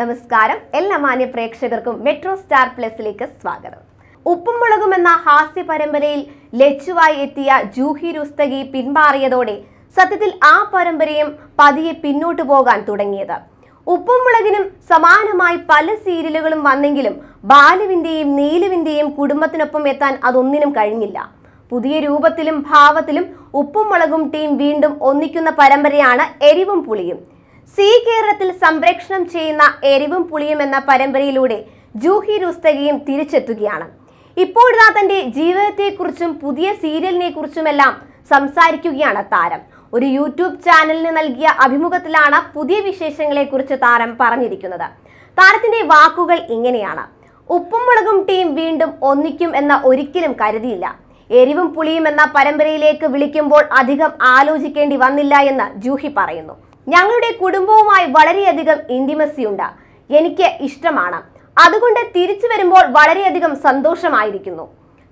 നമസ്കാരം എല്ലാ മാന്യ പ്രേക്ഷകർക്കും മെട്രോ സ്റ്റാർ പ്ലസിലേക്ക് സ്വാഗതം മുളകും എന്ന ഹാസ്യ പരമ്പരയിൽ ലച്ചുവായി എത്തിയ ജൂഹി രുസ്തഗി പിന്മാറിയതോടെ സത്യത്തിൽ ആ പരമ്പരയും പതിയെ പിന്നോട്ടു പോകാൻ തുടങ്ങിയത് മുളകിനും സമാനമായി പല സീരിയലുകളും വന്നെങ്കിലും ബാലുവിന്റെയും നീലുവിന്റെയും കുടുംബത്തിനൊപ്പം എത്താൻ അതൊന്നിനും കഴിഞ്ഞില്ല പുതിയ രൂപത്തിലും ഭാവത്തിലും മുളകും ടീം വീണ്ടും ഒന്നിക്കുന്ന പരമ്പരയാണ് എരിവും പുളിയും സി കേരളത്തിൽ സംപ്രേക്ഷണം ചെയ്യുന്ന എരിവും പുളിയും എന്ന പരമ്പരയിലൂടെ ജൂഹി രുസ്തകിയും തിരിച്ചെത്തുകയാണ് ഇപ്പോഴാ തന്റെ ജീവിതത്തെക്കുറിച്ചും പുതിയ സീരിയലിനെ കുറിച്ചുമെല്ലാം സംസാരിക്കുകയാണ് താരം ഒരു യൂട്യൂബ് ചാനലിന് നൽകിയ അഭിമുഖത്തിലാണ് പുതിയ വിശേഷങ്ങളെക്കുറിച്ച് താരം പറഞ്ഞിരിക്കുന്നത് താരത്തിന്റെ വാക്കുകൾ ഇങ്ങനെയാണ് ഉപ്പും മുളകും ടീം വീണ്ടും ഒന്നിക്കും എന്ന ഒരിക്കലും കരുതിയില്ല എരിവും പുളിയും എന്ന പരമ്പരയിലേക്ക് വിളിക്കുമ്പോൾ അധികം ആലോചിക്കേണ്ടി വന്നില്ല എന്ന് ജൂഹി പറയുന്നു ഞങ്ങളുടെ കുടുംബവുമായി വളരെയധികം ഇൻറ്റിമസി ഉണ്ട് എനിക്ക് ഇഷ്ടമാണ് അതുകൊണ്ട് തിരിച്ചു വരുമ്പോൾ വളരെയധികം സന്തോഷമായിരിക്കുന്നു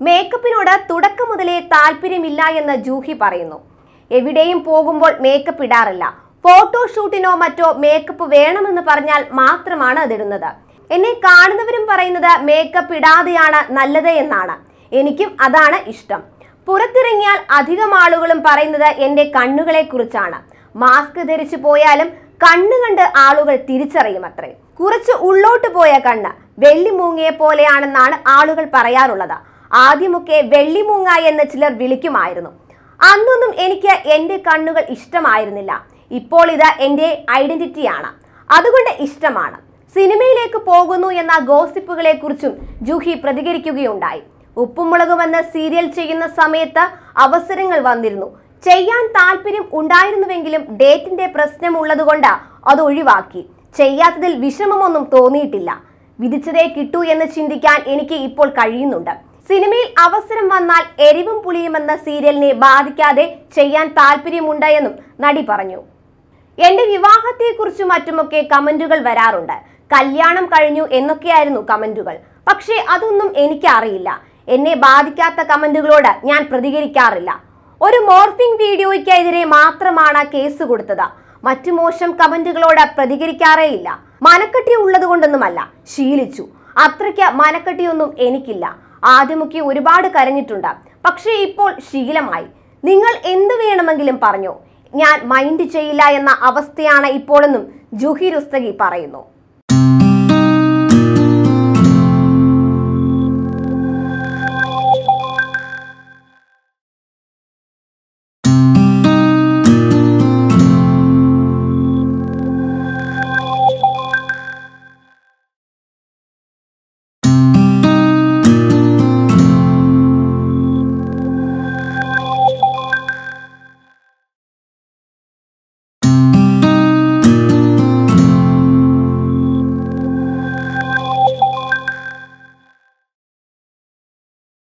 മേക്കപ്പിനോട് തുടക്കം മുതലേ താല്പര്യമില്ല എന്ന് ജൂഹി പറയുന്നു എവിടെയും പോകുമ്പോൾ മേക്കപ്പ് ഇടാറില്ല ഫോട്ടോഷൂട്ടിനോ മറ്റോ മേക്കപ്പ് വേണമെന്ന് പറഞ്ഞാൽ മാത്രമാണ് അതിടുന്നത് എന്നെ കാണുന്നവരും പറയുന്നത് മേക്കപ്പ് ഇടാതെയാണ് നല്ലത് എന്നാണ് എനിക്കും അതാണ് ഇഷ്ടം പുറത്തിറങ്ങിയാൽ അധികം ആളുകളും പറയുന്നത് എൻ്റെ കണ്ണുകളെ കുറിച്ചാണ് മാസ്ക് ധരിച്ചു പോയാലും കണ്ണു കണ്ട് ആളുകൾ തിരിച്ചറിയും അത്രേ കുറച്ച് ഉള്ളോട്ട് പോയ കണ്ണ് വെള്ളിമൂങ്ങയെ പോലെയാണെന്നാണ് ആളുകൾ പറയാറുള്ളത് ആദ്യമൊക്കെ വെള്ളിമൂങ്ങ എന്ന് ചിലർ വിളിക്കുമായിരുന്നു അന്നൊന്നും എനിക്ക് എൻ്റെ കണ്ണുകൾ ഇഷ്ടമായിരുന്നില്ല ഇപ്പോൾ ഇത് എൻ്റെ ഐഡന്റിറ്റിയാണ് അതുകൊണ്ട് ഇഷ്ടമാണ് സിനിമയിലേക്ക് പോകുന്നു എന്ന ഗോസിപ്പുകളെക്കുറിച്ചും ജൂഹി പ്രതികരിക്കുകയുണ്ടായി വന്ന് സീരിയൽ ചെയ്യുന്ന സമയത്ത് അവസരങ്ങൾ വന്നിരുന്നു ചെയ്യാൻ താല്പര്യം ഉണ്ടായിരുന്നുവെങ്കിലും ഡേറ്റിന്റെ പ്രശ്നമുള്ളതുകൊണ്ട് അത് ഒഴിവാക്കി ചെയ്യാത്തതിൽ വിഷമമൊന്നും തോന്നിയിട്ടില്ല വിധിച്ചതേ കിട്ടൂ എന്ന് ചിന്തിക്കാൻ എനിക്ക് ഇപ്പോൾ കഴിയുന്നുണ്ട് സിനിമയിൽ അവസരം വന്നാൽ എരിവും പുളിയുമെന്ന സീരിയലിനെ ബാധിക്കാതെ ചെയ്യാൻ താല്പര്യമുണ്ട് എന്നും നടി പറഞ്ഞു എന്റെ വിവാഹത്തെക്കുറിച്ചും മറ്റുമൊക്കെ കമന്റുകൾ വരാറുണ്ട് കല്യാണം കഴിഞ്ഞു എന്നൊക്കെയായിരുന്നു കമന്റുകൾ പക്ഷേ അതൊന്നും എനിക്കറിയില്ല എന്നെ ബാധിക്കാത്ത കമന്റുകളോട് ഞാൻ പ്രതികരിക്കാറില്ല ഒരു മോർഫിംഗ് വീഡിയോയ്ക്കെതിരെ മാത്രമാണ് കേസ് കൊടുത്തത് മറ്റു മോശം കമന്റുകളോട് പ്രതികരിക്കാറേയില്ല മനക്കെട്ടി ഉള്ളതുകൊണ്ടൊന്നുമല്ല ശീലിച്ചു അത്രയ്ക്ക് മനക്കെട്ടിയൊന്നും എനിക്കില്ല ആദ്യമൊക്കെ ഒരുപാട് കരഞ്ഞിട്ടുണ്ട് പക്ഷേ ഇപ്പോൾ ശീലമായി നിങ്ങൾ എന്ത് വേണമെങ്കിലും പറഞ്ഞോ ഞാൻ മൈൻഡ് ചെയ്യില്ല എന്ന അവസ്ഥയാണ് ഇപ്പോഴെന്നും ജുഹി രുസ്തഗി പറയുന്നു